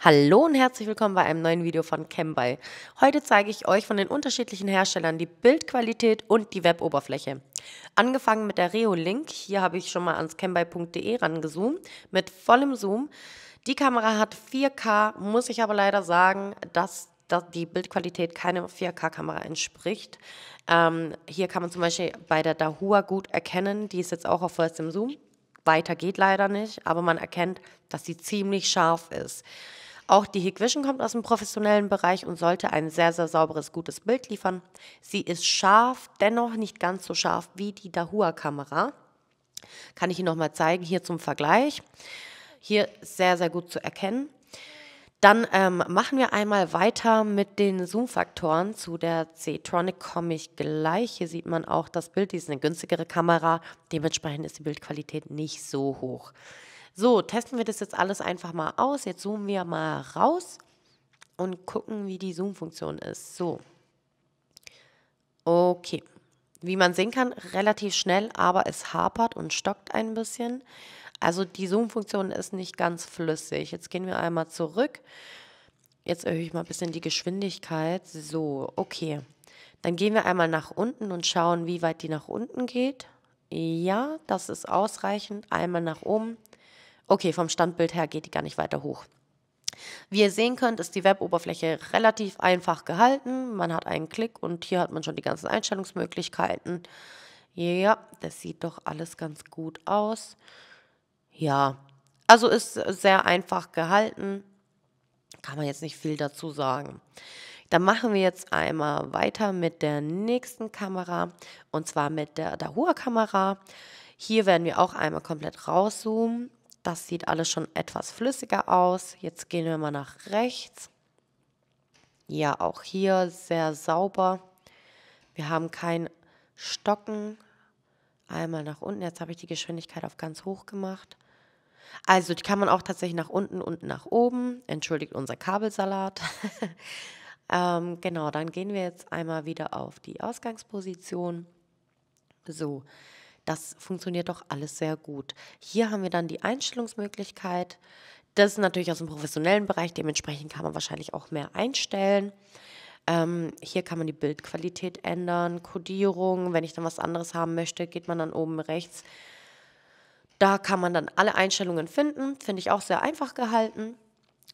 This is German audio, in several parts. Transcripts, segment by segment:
Hallo und herzlich willkommen bei einem neuen Video von Cambay. Heute zeige ich euch von den unterschiedlichen Herstellern die Bildqualität und die Weboberfläche. Angefangen mit der Reolink, hier habe ich schon mal ans cambay.de rangezoomt, mit vollem Zoom. Die Kamera hat 4K, muss ich aber leider sagen, dass dass die Bildqualität keine 4K-Kamera entspricht. Ähm, hier kann man zum Beispiel bei der Dahua gut erkennen, die ist jetzt auch auf vollstem Zoom. Weiter geht leider nicht, aber man erkennt, dass sie ziemlich scharf ist. Auch die Hikvision kommt aus dem professionellen Bereich und sollte ein sehr, sehr sauberes, gutes Bild liefern. Sie ist scharf, dennoch nicht ganz so scharf wie die Dahua-Kamera. Kann ich Ihnen nochmal zeigen, hier zum Vergleich. Hier sehr, sehr gut zu erkennen. Dann ähm, machen wir einmal weiter mit den Zoom-Faktoren zu der C-Tronic komme ich gleich. Hier sieht man auch das Bild, die ist eine günstigere Kamera, dementsprechend ist die Bildqualität nicht so hoch. So, testen wir das jetzt alles einfach mal aus. Jetzt zoomen wir mal raus und gucken, wie die Zoom-Funktion ist. So. Okay. Wie man sehen kann, relativ schnell, aber es hapert und stockt ein bisschen. Also die Zoom-Funktion ist nicht ganz flüssig. Jetzt gehen wir einmal zurück. Jetzt erhöhe ich mal ein bisschen die Geschwindigkeit. So, okay. Dann gehen wir einmal nach unten und schauen, wie weit die nach unten geht. Ja, das ist ausreichend. Einmal nach oben. Okay, vom Standbild her geht die gar nicht weiter hoch. Wie ihr sehen könnt, ist die Web-Oberfläche relativ einfach gehalten. Man hat einen Klick und hier hat man schon die ganzen Einstellungsmöglichkeiten. Ja, das sieht doch alles ganz gut aus. Ja, also ist sehr einfach gehalten. Kann man jetzt nicht viel dazu sagen. Dann machen wir jetzt einmal weiter mit der nächsten Kamera und zwar mit der Dahua-Kamera. Hier werden wir auch einmal komplett rauszoomen das sieht alles schon etwas flüssiger aus. Jetzt gehen wir mal nach rechts. Ja, auch hier sehr sauber. Wir haben kein Stocken. Einmal nach unten. Jetzt habe ich die Geschwindigkeit auf ganz hoch gemacht. Also die kann man auch tatsächlich nach unten und nach oben. Entschuldigt unser Kabelsalat. ähm, genau, dann gehen wir jetzt einmal wieder auf die Ausgangsposition. So, das funktioniert doch alles sehr gut. Hier haben wir dann die Einstellungsmöglichkeit. Das ist natürlich aus dem professionellen Bereich, dementsprechend kann man wahrscheinlich auch mehr einstellen. Ähm, hier kann man die Bildqualität ändern, Codierung. Wenn ich dann was anderes haben möchte, geht man dann oben rechts. Da kann man dann alle Einstellungen finden. Finde ich auch sehr einfach gehalten.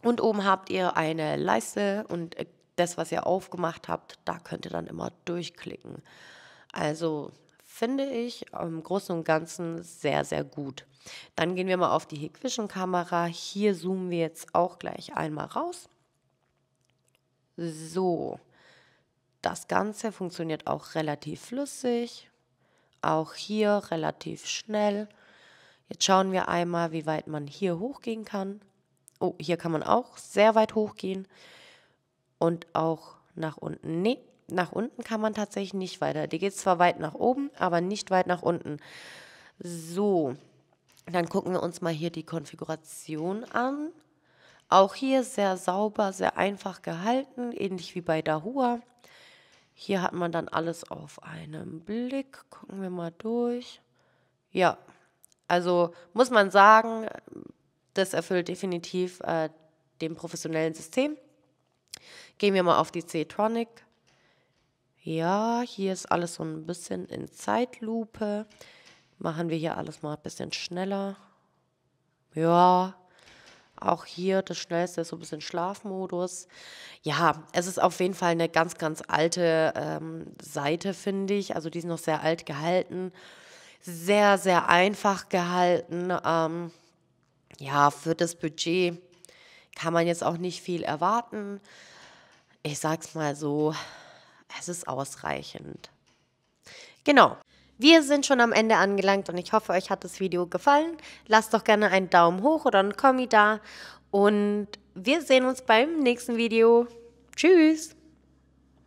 Und oben habt ihr eine Leiste und äh, das, was ihr aufgemacht habt, da könnt ihr dann immer durchklicken. Also finde ich im Großen und Ganzen sehr, sehr gut. Dann gehen wir mal auf die Hikvision-Kamera. Hier zoomen wir jetzt auch gleich einmal raus. So, das Ganze funktioniert auch relativ flüssig, auch hier relativ schnell. Jetzt schauen wir einmal, wie weit man hier hochgehen kann. Oh, hier kann man auch sehr weit hochgehen und auch nach unten. Nee, nach unten kann man tatsächlich nicht weiter. Die geht zwar weit nach oben, aber nicht weit nach unten. So, dann gucken wir uns mal hier die Konfiguration an. Auch hier sehr sauber, sehr einfach gehalten, ähnlich wie bei Dahua. Hier hat man dann alles auf einem Blick. Gucken wir mal durch. Ja, also muss man sagen, das erfüllt definitiv äh, dem professionellen System. Gehen wir mal auf die C-Tronic. Ja, hier ist alles so ein bisschen in Zeitlupe. Machen wir hier alles mal ein bisschen schneller. Ja, auch hier das Schnellste ist so ein bisschen Schlafmodus. Ja, es ist auf jeden Fall eine ganz, ganz alte ähm, Seite, finde ich. Also die ist noch sehr alt gehalten. Sehr, sehr einfach gehalten. Ähm, ja, für das Budget kann man jetzt auch nicht viel erwarten. Ich sag's mal so, es ist ausreichend. Genau. Wir sind schon am Ende angelangt und ich hoffe, euch hat das Video gefallen. Lasst doch gerne einen Daumen hoch oder einen Kommi da und wir sehen uns beim nächsten Video. Tschüss!